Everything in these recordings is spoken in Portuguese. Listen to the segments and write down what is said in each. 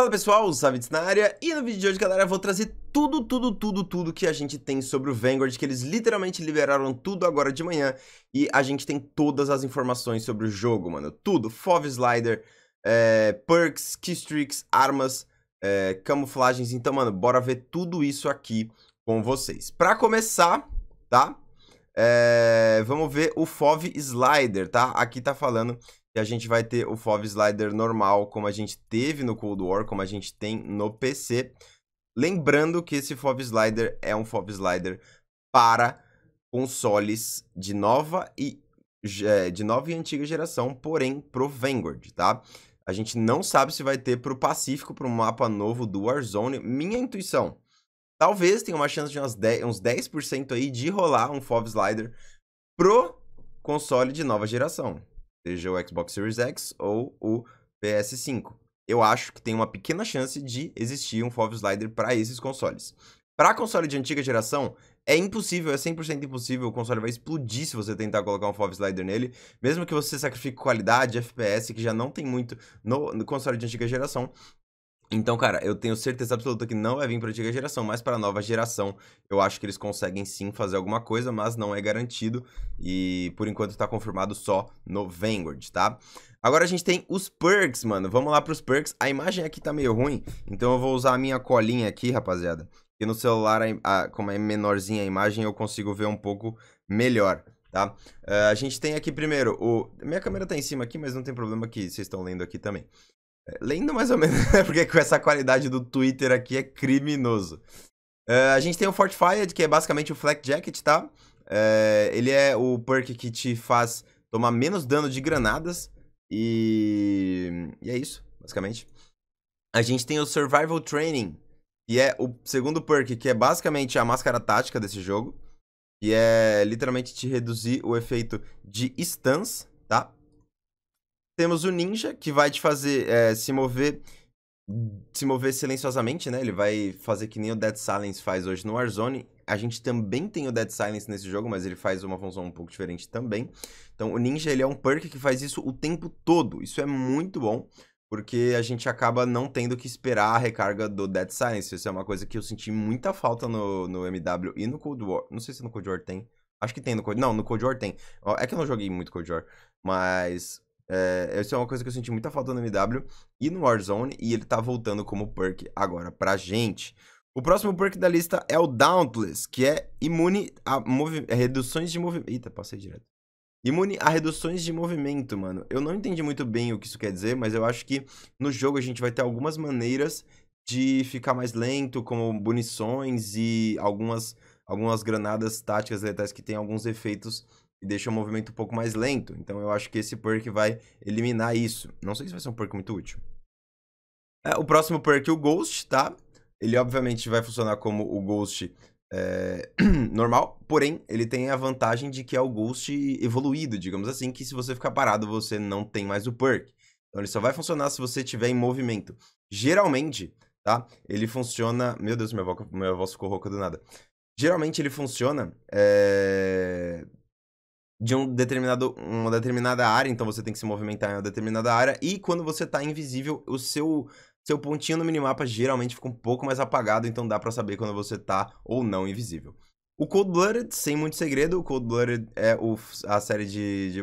Fala pessoal, o Savitz na área, e no vídeo de hoje, galera, eu vou trazer tudo, tudo, tudo, tudo que a gente tem sobre o Vanguard, que eles literalmente liberaram tudo agora de manhã, e a gente tem todas as informações sobre o jogo, mano, tudo, FOV Slider, é, perks, keystricks, armas, é, camuflagens, então, mano, bora ver tudo isso aqui com vocês. Pra começar, tá, é, vamos ver o FOV Slider, tá, aqui tá falando e a gente vai ter o FOV Slider normal, como a gente teve no Cold War, como a gente tem no PC. Lembrando que esse FOV Slider é um FOV Slider para consoles de nova e é, de nova e antiga geração, porém pro Vanguard, tá? A gente não sabe se vai ter pro Pacífico, pro mapa novo do Warzone. Minha intuição, talvez tenha uma chance de uns 10, uns 10% aí de rolar um FOV Slider pro console de nova geração seja o Xbox Series X ou o PS5. Eu acho que tem uma pequena chance de existir um Fove Slider para esses consoles. Para console de antiga geração, é impossível, é 100% impossível, o console vai explodir se você tentar colocar um Fove Slider nele, mesmo que você sacrifique qualidade, FPS, que já não tem muito no, no console de antiga geração, então, cara, eu tenho certeza absoluta que não vai vir para a antiga geração, mas para a nova geração, eu acho que eles conseguem sim fazer alguma coisa, mas não é garantido. E por enquanto está confirmado só no Vanguard, tá? Agora a gente tem os perks, mano. Vamos lá para os perks. A imagem aqui tá meio ruim, então eu vou usar a minha colinha aqui, rapaziada. E no celular, a, a, como é menorzinha a imagem, eu consigo ver um pouco melhor, tá? Uh, a gente tem aqui primeiro o... Minha câmera tá em cima aqui, mas não tem problema que vocês estão lendo aqui também. É, lendo mais ou menos, né, porque com essa qualidade do Twitter aqui é criminoso. Uh, a gente tem o Fortified, que é basicamente o Flak Jacket, tá? Uh, ele é o perk que te faz tomar menos dano de granadas. E, e é isso, basicamente. A gente tem o Survival Training, que é o segundo perk, que é basicamente a máscara tática desse jogo. Que é literalmente te reduzir o efeito de stuns, tá? Temos o ninja, que vai te fazer é, se mover se mover silenciosamente, né? Ele vai fazer que nem o Dead Silence faz hoje no Warzone. A gente também tem o Dead Silence nesse jogo, mas ele faz uma função um pouco diferente também. Então, o Ninja, ele é um perk que faz isso o tempo todo. Isso é muito bom, porque a gente acaba não tendo que esperar a recarga do Dead Silence. Isso é uma coisa que eu senti muita falta no, no MW e no Cold War. Não sei se no Cold War tem. Acho que tem no Cold War. Não, no Cold War tem. É que eu não joguei muito Cold War, mas é, isso é uma coisa que eu senti muita falta no MW e no Warzone, e ele tá voltando como perk agora pra gente. O próximo perk da lista é o Dauntless, que é imune a, a é, reduções de movimento. Eita, passei direto. Imune a reduções de movimento, mano. Eu não entendi muito bem o que isso quer dizer, mas eu acho que no jogo a gente vai ter algumas maneiras de ficar mais lento, como munições e algumas, algumas granadas táticas letais que tem alguns efeitos e deixa o movimento um pouco mais lento. Então eu acho que esse perk vai eliminar isso. Não sei se vai ser um perk muito útil. É, o próximo perk é o Ghost, tá? Ele obviamente vai funcionar como o Ghost é, normal, porém ele tem a vantagem de que é o Ghost evoluído, digamos assim, que se você ficar parado você não tem mais o perk. Então ele só vai funcionar se você estiver em movimento. Geralmente, tá? Ele funciona... Meu Deus, minha voz, minha voz ficou rouca do nada. Geralmente ele funciona é de um determinado, uma determinada área, então você tem que se movimentar em uma determinada área, e quando você tá invisível, o seu, seu pontinho no minimapa geralmente fica um pouco mais apagado, então dá para saber quando você tá ou não invisível. O Cold Blooded, sem muito segredo, o Cold Blooded é o, a série de, de,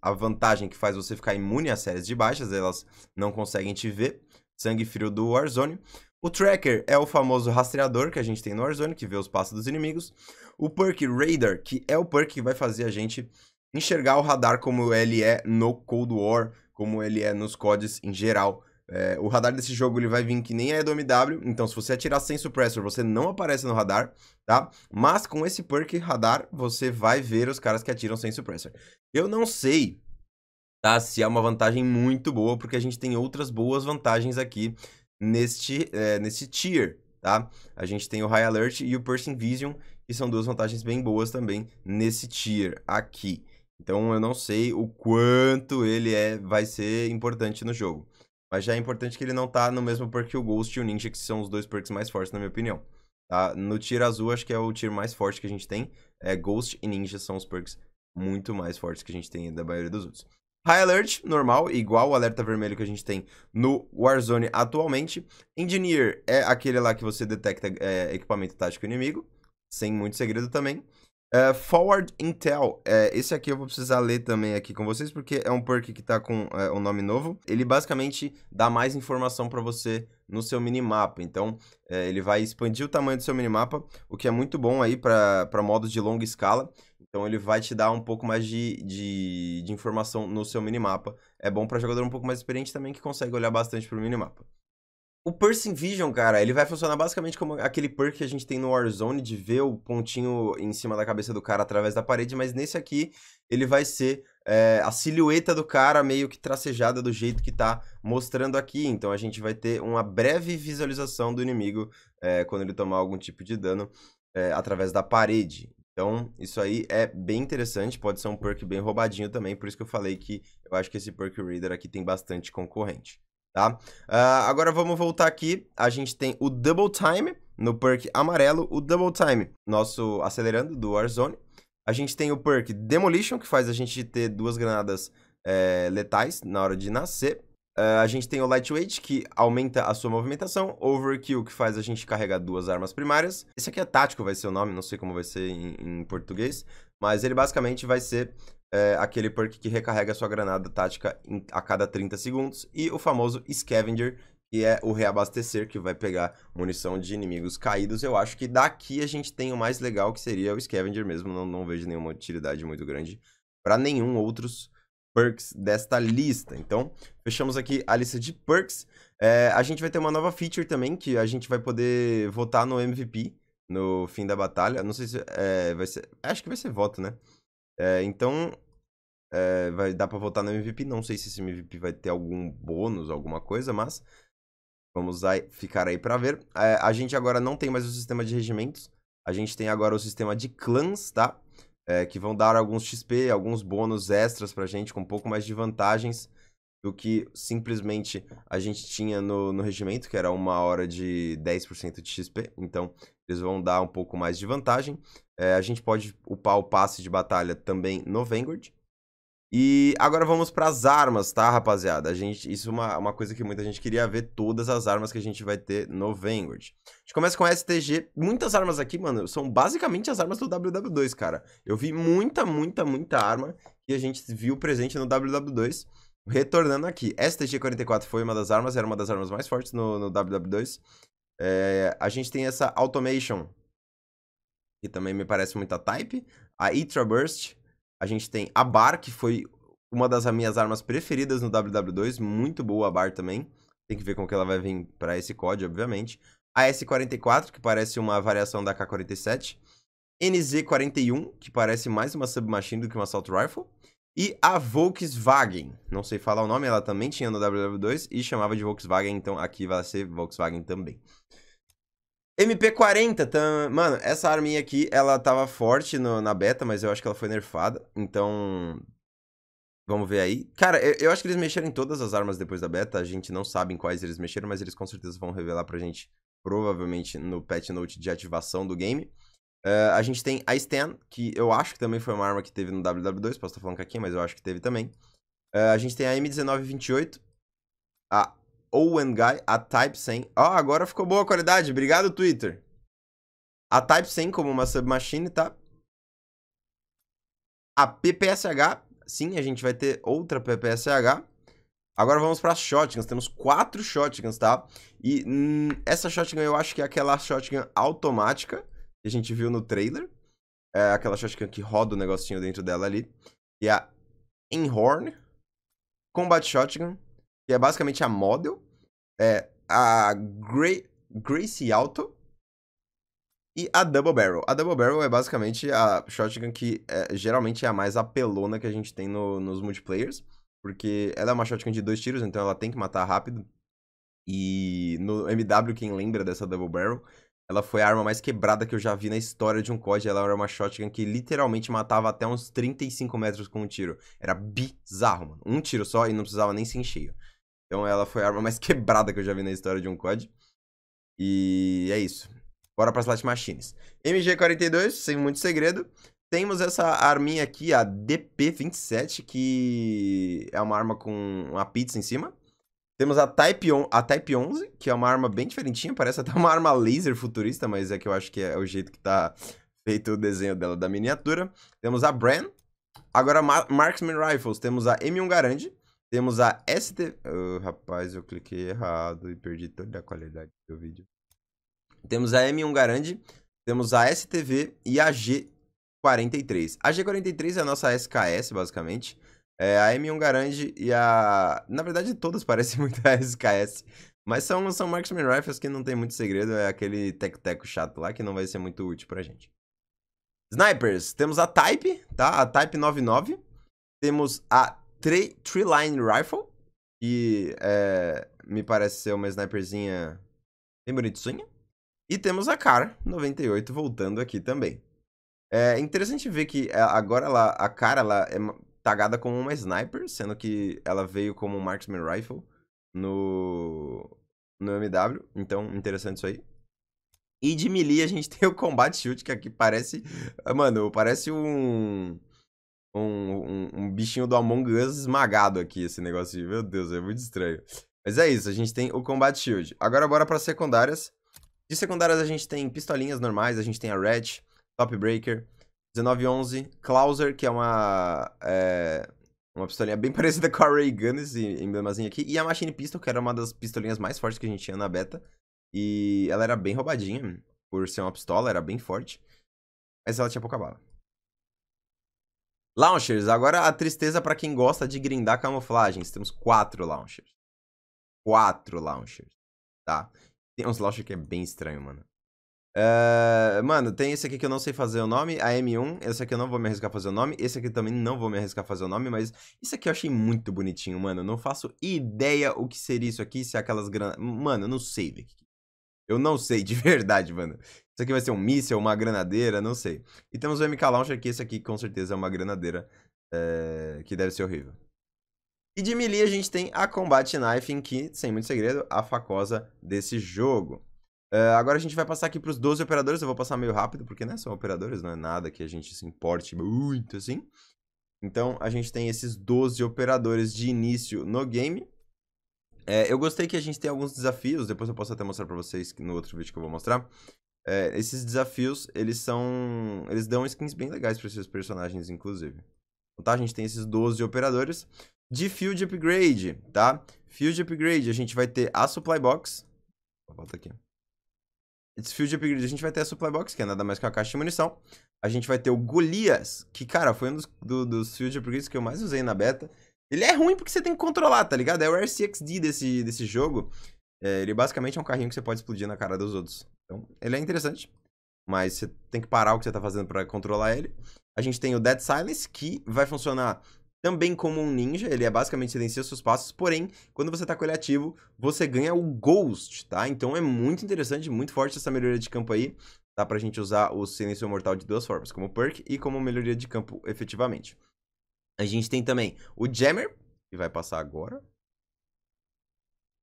A vantagem que faz você ficar imune às séries de baixas, elas não conseguem te ver. Sangue Frio do Warzone. O Tracker é o famoso rastreador que a gente tem no Warzone, que vê os passos dos inimigos. O perk Radar, que é o perk que vai fazer a gente enxergar o radar como ele é no Cold War, como ele é nos CODs em geral. É, o radar desse jogo ele vai vir que nem a EWM, então se você atirar sem suppressor, você não aparece no radar, tá? Mas com esse perk radar, você vai ver os caras que atiram sem suppressor. Eu não sei, tá? Se é uma vantagem muito boa, porque a gente tem outras boas vantagens aqui neste, é, eh, nesse tier, tá? A gente tem o High Alert e o Person Vision, que são duas vantagens bem boas também nesse tier aqui. Então eu não sei o quanto ele é, vai ser importante no jogo. Mas já é importante que ele não tá no mesmo perk que o Ghost e o Ninja, que são os dois perks mais fortes, na minha opinião. Tá? No tier azul, acho que é o tier mais forte que a gente tem. É, Ghost e Ninja são os perks muito mais fortes que a gente tem da maioria dos outros. High Alert, normal, igual o alerta vermelho que a gente tem no Warzone atualmente. Engineer é aquele lá que você detecta é, equipamento tático inimigo, sem muito segredo também. É, forward Intel, é, esse aqui eu vou precisar ler também aqui com vocês, porque é um perk que tá com uh, um nome novo. Ele basicamente dá mais informação para você no seu minimapa, então ele vai expandir o tamanho do seu minimapa, o que é muito bom aí para modos de longa escala. Então ele vai te dar um pouco mais de, de, de informação no seu minimapa. É bom para jogador um pouco mais experiente também, que consegue olhar bastante pro minimapa. O Piercing Vision, cara, ele vai funcionar basicamente como aquele perk que a gente tem no Warzone de ver o pontinho em cima da cabeça do cara através da parede, mas nesse aqui ele vai ser é, a silhueta do cara meio que tracejada do jeito que tá mostrando aqui. Então a gente vai ter uma breve visualização do inimigo é, quando ele tomar algum tipo de dano é, através da parede. Então, isso aí é bem interessante, pode ser um perk bem roubadinho também, por isso que eu falei que eu acho que esse perk reader aqui tem bastante concorrente, tá? Uh, agora vamos voltar aqui, a gente tem o Double Time no perk amarelo, o Double Time, nosso acelerando do Warzone. A gente tem o perk Demolition, que faz a gente ter duas granadas é, letais na hora de nascer. Uh, a gente tem o Lightweight, que aumenta a sua movimentação. Overkill, que faz a gente carregar duas armas primárias. Esse aqui é tático, vai ser o nome, não sei como vai ser em, em português. Mas ele basicamente vai ser é, aquele perk que recarrega a sua granada tática em, a cada 30 segundos. E o famoso Scavenger, que é o reabastecer, que vai pegar munição de inimigos caídos. Eu acho que daqui a gente tem o mais legal, que seria o Scavenger mesmo. Não, não vejo nenhuma utilidade muito grande para nenhum outros perks desta lista. Então, fechamos aqui a lista de perks. É, a gente vai ter uma nova feature também, que a gente vai poder votar no MVP no fim da batalha. Não sei se é, vai ser... Acho que vai ser voto, né? É, então, é, vai dar para votar no MVP. Não sei se esse MVP vai ter algum bônus, alguma coisa, mas vamos aí, ficar aí para ver. É, a gente agora não tem mais o sistema de regimentos. A gente tem agora o sistema de clãs, tá? é, que vão dar alguns XP, alguns bônus extras pra gente, com um pouco mais de vantagens do que simplesmente a gente tinha no, no regimento, que era uma hora de 10% de XP. Então, eles vão dar um pouco mais de vantagem. É, a gente pode upar o passe de batalha também no Vanguard. E agora vamos para as armas, tá, rapaziada? A gente, isso é uma, uma coisa que muita gente queria ver, todas as armas que a gente vai ter no Vanguard. A gente começa com a STG. Muitas armas aqui, mano, são basicamente as armas do WW2, cara. Eu vi muita, muita, muita arma que a gente viu presente no WW2. Retornando aqui, STG-44 foi uma das armas, era uma das armas mais fortes no, no WW2. É, a gente tem essa Automation, que também me parece muito a Type. A Itra Burst, a gente tem a Bar, que foi uma das minhas armas preferidas no WW2, muito boa a Bar também. Tem que ver como que ela vai vir para esse COD, obviamente. A S44, que parece uma variação da K47. NZ41, que parece mais uma submachine do que uma assault rifle. E a Volkswagen, não sei falar o nome, ela também tinha no WW2 e chamava de Volkswagen, então aqui vai ser Volkswagen também. MP40, tam... mano, essa arminha aqui, ela tava forte no, na beta, mas eu acho que ela foi nerfada, então... Vamos ver aí. Cara, eu, eu, acho que eles mexeram em todas as armas depois da beta, a gente não sabe em quais eles mexeram, mas eles com certeza vão revelar pra gente, provavelmente, no patch note de ativação do game. Uh, a gente tem a Stan, que eu acho que também foi uma arma que teve no WW2, posso estar tá falando aqui, mas eu acho que teve também. Uh, a gente tem a M1928, a Owen Guy, a Type 100. Ó, oh, agora ficou boa a qualidade. Obrigado, Twitter. A Type 100 como uma submachine, tá? A PPSH. Sim, a gente vai ter outra PPSH. Agora vamos para as shotguns. Temos quatro shotguns, tá? E hum, essa shotgun eu acho que é aquela shotgun automática que a gente viu no trailer. É aquela shotgun que roda o negocinho dentro dela ali. E é a Enhorn. Combat Shotgun que é basicamente a Model, é, a Grey, Gracie Auto e a Double Barrel. A Double Barrel é basicamente a shotgun que é, geralmente é a mais apelona que a gente tem no, nos multiplayers, porque ela é uma shotgun de dois tiros, então ela tem que matar rápido. E no MW, quem lembra dessa Double Barrel, ela foi a arma mais quebrada que eu já vi na história de um COD. Ela era uma shotgun que literalmente matava até uns 35 metros com um tiro. Era bizarro, mano. Um tiro só e não precisava nem ser cheio. Então ela foi a arma mais quebrada que eu já vi na história de um COD. E é isso. Bora para as Light Machines. MG42, sem muito segredo. Temos essa arminha aqui, a DP27, que é uma arma com uma pizza em cima. Temos a Type, on, a Type 11, que é uma arma bem diferentinha, parece até uma arma laser futurista, mas é que eu acho que é o jeito que tá feito o desenho dela da miniatura. Temos a Bran. Agora, Marksman Rifles, temos a M1 Garand, temos a ST... Oh, rapaz, eu cliquei errado e perdi toda a qualidade do vídeo. Temos a M1 Garand, temos a STV e a G43. A G43 é a nossa SKS, basicamente. É a M1 Garand e a... Na verdade, todas parecem muito a SKS. Mas são, são Marksman Rifles que não tem muito segredo. É aquele tec teco chato lá que não vai ser muito útil pra gente. Snipers. Temos a Type, tá? A Type 99. Temos a Three, Line Rifle, que é, me parece ser uma sniperzinha bem bonitinha. E temos a Kar 98 voltando aqui também. É interessante ver que é, agora ela, a Kar ela é tagada como uma sniper, sendo que ela veio como um Marksman Rifle no, no MW. Então, interessante isso aí. E de melee a gente tem o Combat Shoot, que aqui parece... Mano, parece um um, um, bichinho do Among Us esmagado aqui, esse negócio de, meu Deus, é muito estranho. Mas é isso, a gente tem o Combat Shield. Agora bora para secundárias. De secundárias a gente tem pistolinhas normais, a gente tem a Ratch, Top Breaker, 1911, Clauser, que é uma é, uma pistolinha bem parecida com a Ray Gun, esse emblemazinho aqui, e a Machine Pistol, que era uma das pistolinhas mais fortes que a gente tinha na beta, e ela era bem roubadinha, por ser uma pistola, era bem forte, mas ela tinha pouca bala. Launchers, agora a tristeza para quem gosta de grindar camuflagens. Temos quatro launchers. Quatro launchers, tá? Tem uns launchers que é bem estranho, mano. Uh, mano, tem esse aqui que eu não sei fazer o nome, a M1. Esse aqui eu não vou me arriscar a fazer o nome. Esse aqui também não vou me arriscar a fazer o nome, mas isso aqui eu achei muito bonitinho, mano. Eu não faço ideia o que seria isso aqui, se é aquelas granadas. Mano, eu não sei, velho. Eu não sei, de verdade, mano. Isso aqui vai ser um míssil, uma granadeira, não sei. E temos o MK Launcher, que esse aqui com certeza é uma granadeira, é... que deve ser horrível. E de melee a gente tem a Combat Knife, em que, sem muito segredo, a facosa desse jogo. Uh, agora a gente vai passar aqui para os 12 operadores, eu vou passar meio rápido, porque né, são operadores, não é nada que a gente se importe muito assim. Então a gente tem esses 12 operadores de início no game. É, eu gostei que a gente tem alguns desafios, depois eu posso até mostrar para vocês no outro vídeo que eu vou mostrar. É, esses desafios, eles são... Eles dão skins bem legais para esses personagens, inclusive. Então tá? A gente tem esses 12 operadores. De Field Upgrade, tá? Field Upgrade, a gente vai ter a Supply Box. Volta aqui. de Field Upgrade, a gente vai ter a Supply Box, que é nada mais que a caixa de munição. A gente vai ter o Golias, que, cara, foi um dos, do, dos Field Upgrades que eu mais usei na beta. Ele é ruim porque você tem que controlar, tá ligado? É o RCXD desse, desse jogo. É, ele basicamente é um carrinho que você pode explodir na cara dos outros. Então, ele é interessante. Mas você tem que parar o que você tá fazendo para controlar ele. A gente tem o Dead Silence, que vai funcionar também como um ninja, ele é basicamente silencia seus passos, porém, quando você tá com ele ativo, você ganha o Ghost, tá? Então é muito interessante, muito forte essa melhoria de campo aí. Dá pra gente usar o silêncio mortal de duas formas, como perk e como melhoria de campo efetivamente. A gente tem também o Jammer, que vai passar agora.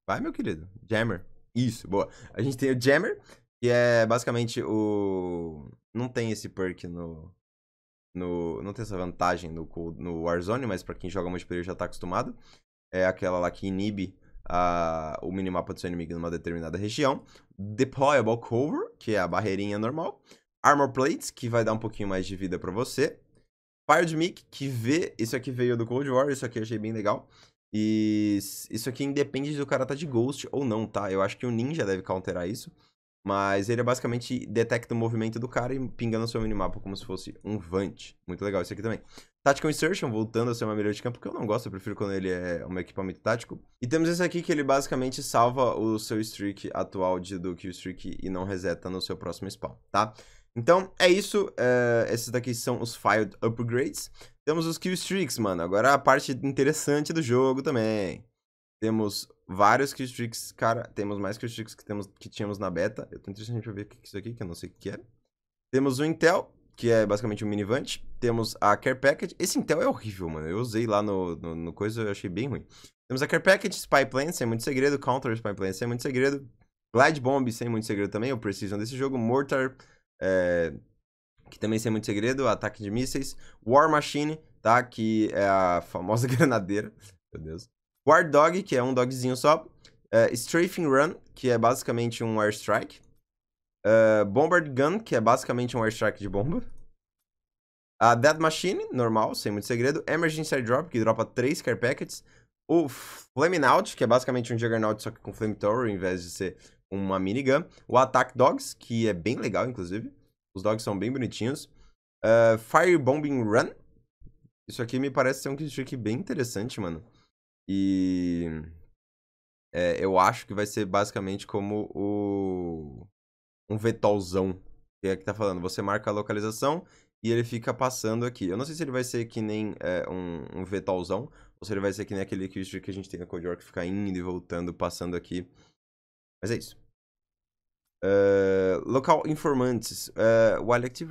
Vai, meu querido. Jammer. Isso, boa. A gente tem o Jammer, que é basicamente o. Não tem esse perk no. no... Não tem essa vantagem no, no Warzone, mas para quem joga multiplayer já tá acostumado. É aquela lá que inibe a... o minimapa do seu inimigo numa determinada região. Deployable Cover, que é a barreirinha normal. Armor Plates, que vai dar um pouquinho mais de vida para você de Mick que vê. Isso aqui veio do Cold War, isso aqui eu achei bem legal. E isso aqui independe do cara tá de Ghost ou não, tá? Eu acho que o Ninja deve counterar isso. Mas ele é basicamente detecta o movimento do cara e pinga no seu minimapa como se fosse um Vant. Muito legal isso aqui também. Tactical Insertion, voltando a ser uma melhor de campo, que eu não gosto, eu prefiro quando ele é um equipamento tático. E temos esse aqui que ele basicamente salva o seu streak atual de do kill streak e não reseta no seu próximo spawn, tá? Então, é isso. Uh, esses daqui são os Filed Upgrades. Temos os Killstreaks, mano. Agora a parte interessante do jogo também. Temos vários Killstreaks, cara. Temos mais Killstreaks que, temos, que tínhamos na beta. Eu tô interessante pra ver o que é isso aqui, que eu não sei o que é. Temos o Intel, que é basicamente um minivant. Temos a Care Package. Esse Intel é horrível, mano. Eu usei lá no, no, no coisa, eu achei bem ruim. Temos a Care Package, Spy Plane, sem muito segredo. Counter Spy Plane, sem muito segredo. Glide Bomb, sem muito segredo também. Eu preciso desse jogo. Mortar é, que também sem muito segredo, ataque de mísseis. War Machine, tá? Que é a famosa granadeira. Meu Deus. War Dog, que é um dogzinho só. É, Strafing Run, que é basicamente um airstrike. É, Bombard Gun, que é basicamente um airstrike de bomba. A Dead Machine, normal, sem muito segredo. Emergency Drop, que dropa 3 care packets. O Flaming Out, que é basicamente um Juggernaut, só que com Flamethrower, em vez de ser uma minigun. O Attack Dogs, que é bem legal, inclusive. Os dogs são bem bonitinhos. Uh, Firebombing Run. Isso aqui me parece ser um kit bem interessante, mano. E... É, eu acho que vai ser basicamente como o... Um vetolzão. Que é que tá falando. Você marca a localização e ele fica passando aqui. Eu não sei se ele vai ser que nem é, um, um vetolzão, ou se ele vai ser que nem aquele que a gente tem na Code York que fica indo e voltando, passando aqui. Mas é isso. Eh, local informantes. Uh, o active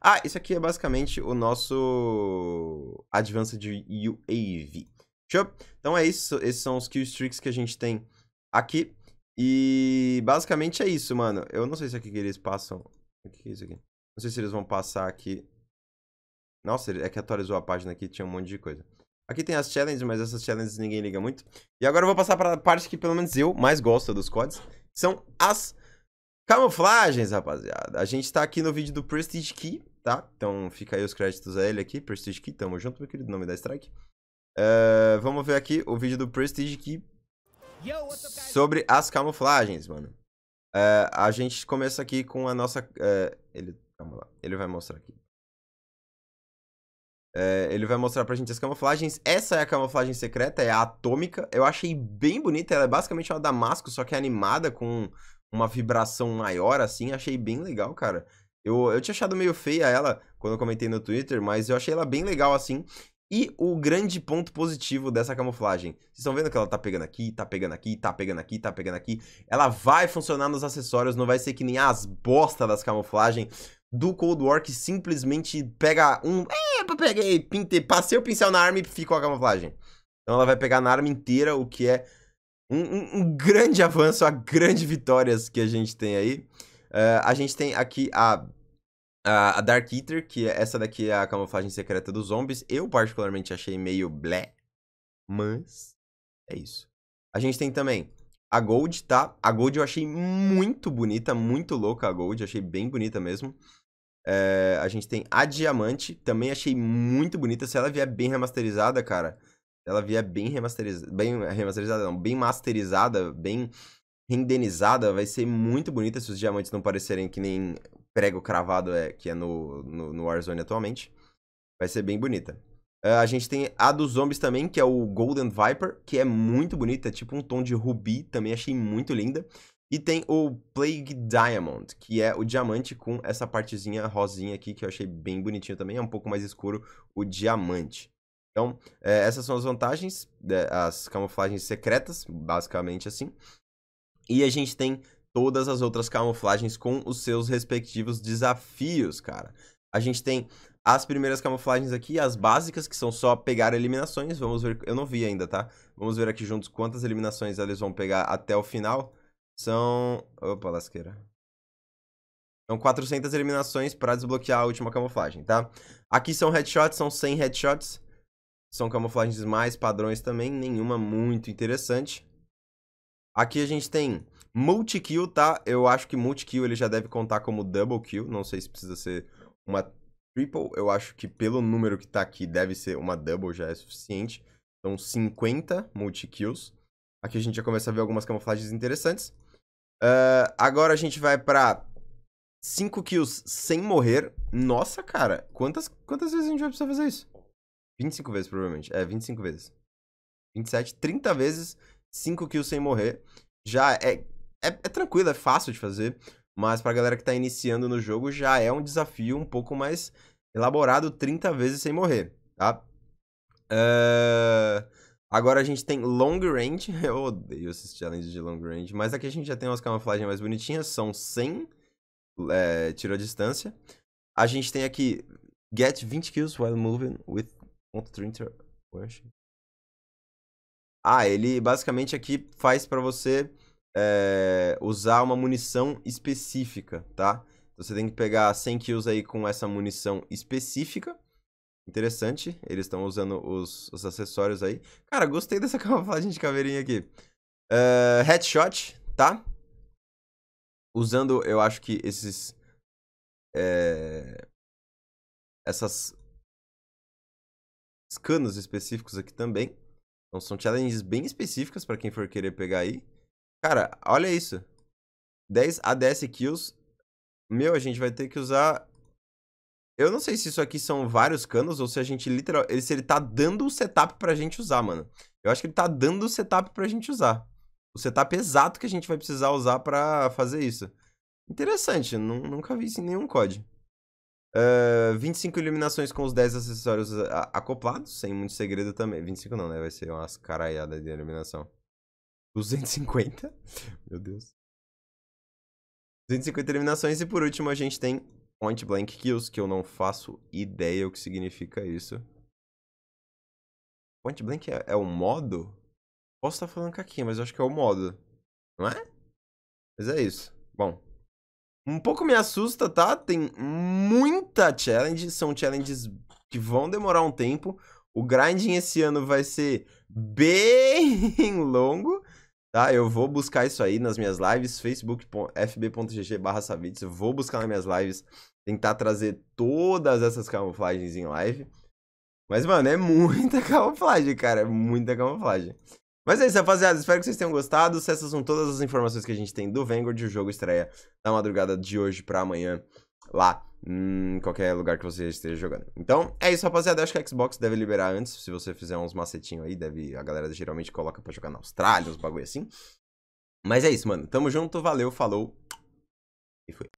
Ah, isso aqui é basicamente o nosso advance de UAV. Show? Então é isso. Esses são os kill streaks que a gente tem aqui. E basicamente é isso, mano. Eu não sei se é aqui que eles passam. O que é isso aqui? Não sei se eles vão passar aqui. Nossa, é que atualizou a página aqui, tinha um monte de coisa. Aqui tem as challenges, mas essas challenges ninguém liga muito. E agora eu vou passar para a parte que pelo menos eu mais gosto dos codes, são as camuflagens, rapaziada. A gente tá aqui no vídeo do Prestige Key, tá? Então fica aí os créditos a ele aqui, Prestige Key, tamo junto, meu querido, nome da strike. Uh, vamos ver aqui o vídeo do Prestige Key sobre as camuflagens, mano. Uh, a gente começa aqui com a nossa... Uh, ele, calma lá, ele vai mostrar aqui. É, ele vai mostrar pra gente as camuflagens. Essa é a camuflagem secreta, é a atômica. Eu achei bem bonita, ela é basicamente uma damasco, só que é animada com uma vibração maior, assim. Achei bem legal, cara. Eu, eu tinha achado meio feia ela quando eu comentei no Twitter, mas eu achei ela bem legal, assim. E o grande ponto positivo dessa camuflagem. Vocês estão vendo que ela tá pegando aqui, tá pegando aqui, tá pegando aqui, tá pegando aqui. Ela vai funcionar nos acessórios, não vai ser que nem as bosta das camuflagens do Cold War que simplesmente pega um... É, eu peguei, pintei, passei o pincel na arma e ficou a camuflagem. Então ela vai pegar na arma inteira, o que é um, um, um grande avanço, a grande vitórias que a gente tem aí. Uh, a gente tem aqui a, a, a, Dark Eater, que é, essa daqui é a camuflagem secreta dos zombies. Eu particularmente achei meio blé, mas é isso. A gente tem também a Gold, tá? A Gold eu achei muito bonita, muito louca a Gold, achei bem bonita mesmo. É, a gente tem a Diamante, também achei muito bonita. Se ela vier bem remasterizada, cara, ela vier bem remasterizada, bem remasterizada, não, bem masterizada, bem renderizada, vai ser muito bonita se os diamantes não parecerem que nem prego cravado é, que é no, no, no Warzone atualmente. Vai ser bem bonita. Uh, a gente tem a dos zombies também, que é o Golden Viper, que é muito bonita, é tipo um tom de rubi, também achei muito linda. E tem o Plague Diamond, que é o diamante com essa partezinha rosinha aqui, que eu achei bem bonitinho também. É um pouco mais escuro o diamante. Então, é, essas são as vantagens, né, as camuflagens secretas, basicamente assim. E a gente tem todas as outras camuflagens com os seus respectivos desafios, cara. A gente tem as primeiras camuflagens aqui, as básicas, que são só pegar eliminações. Vamos ver, eu não vi ainda, tá? Vamos ver aqui juntos quantas eliminações eles vão pegar até o final. São. Opa, lasqueira. São 400 eliminações para desbloquear a última camuflagem, tá? Aqui são headshots, são 100 headshots. São camuflagens mais padrões também, nenhuma muito interessante. Aqui a gente tem multi-kill, tá? Eu acho que multi-kill ele já deve contar como double kill, não sei se precisa ser uma triple. Eu acho que pelo número que tá aqui deve ser uma double já é suficiente. Então 50 multi-kills. Aqui a gente já começa a ver algumas camuflagens interessantes. Uh, agora a gente vai pra 5 kills sem morrer. Nossa, cara, quantas, quantas vezes a gente vai precisar fazer isso? 25 vezes, provavelmente. É, 25 vezes. 27, 30 vezes, 5 kills sem morrer. Já é, é, é tranquilo, é fácil de fazer. Mas pra galera que tá iniciando no jogo, já é um desafio um pouco mais elaborado 30 vezes sem morrer, tá? Uh... Agora a gente tem long range. Eu odeio esses challenges de long range. Mas aqui a gente já tem umas camuflagens mais bonitinhas. São 100 é, tiro a distância. A gente tem aqui get 20 kills while moving with .30 Ah, ele basicamente aqui faz para você é, usar uma munição específica, tá? você tem que pegar 100 kills aí com essa munição específica. Interessante, eles estão usando os, os, acessórios aí. Cara, gostei dessa camuflagem de caveirinha aqui. Uh, headshot, tá? Usando, eu acho que esses... É, essas... Canos específicos aqui também. Então são challenges bem específicas para quem for querer pegar aí. Cara, olha isso. 10 a 10 kills. Meu, a gente vai ter que usar eu não sei se isso aqui são vários canos ou se a gente literal. Se ele tá dando o setup pra gente usar, mano. Eu acho que ele tá dando o setup pra gente usar. O setup exato que a gente vai precisar usar pra fazer isso. Interessante, nunca vi isso em nenhum COD. Uh, 25 iluminações com os 10 acessórios acoplados, sem muito segredo também. 25 não, né? Vai ser umas caraiadas de iluminação. 250? Meu Deus. 250 iluminações e por último a gente tem Point Blank Kills, que eu não faço ideia o que significa isso. Point Blank é, é o modo? Posso estar tá falando aqui, mas eu acho que é o modo. Não é? Mas é isso. Bom. Um pouco me assusta, tá? Tem muita challenge. São challenges que vão demorar um tempo. O grinding esse ano vai ser bem longo. Tá, eu vou buscar isso aí nas minhas lives, facebook.fb.gg barra eu vou buscar nas minhas lives, tentar trazer todas essas camuflagens em live. Mas, mano, é muita camuflagem, cara, é muita camuflagem. Mas é isso, rapaziada. Espero que vocês tenham gostado. Se essas são todas as informações que a gente tem do Vanguard, o jogo estreia na madrugada de hoje para amanhã lá em qualquer lugar que você esteja jogando. Então, é isso, rapaziada. Eu acho que a Xbox deve liberar antes. Se você fizer uns macetinhos aí, deve. A galera geralmente coloca para jogar na Austrália, uns bagulho assim. Mas é isso, mano. Tamo junto, valeu, falou. E foi.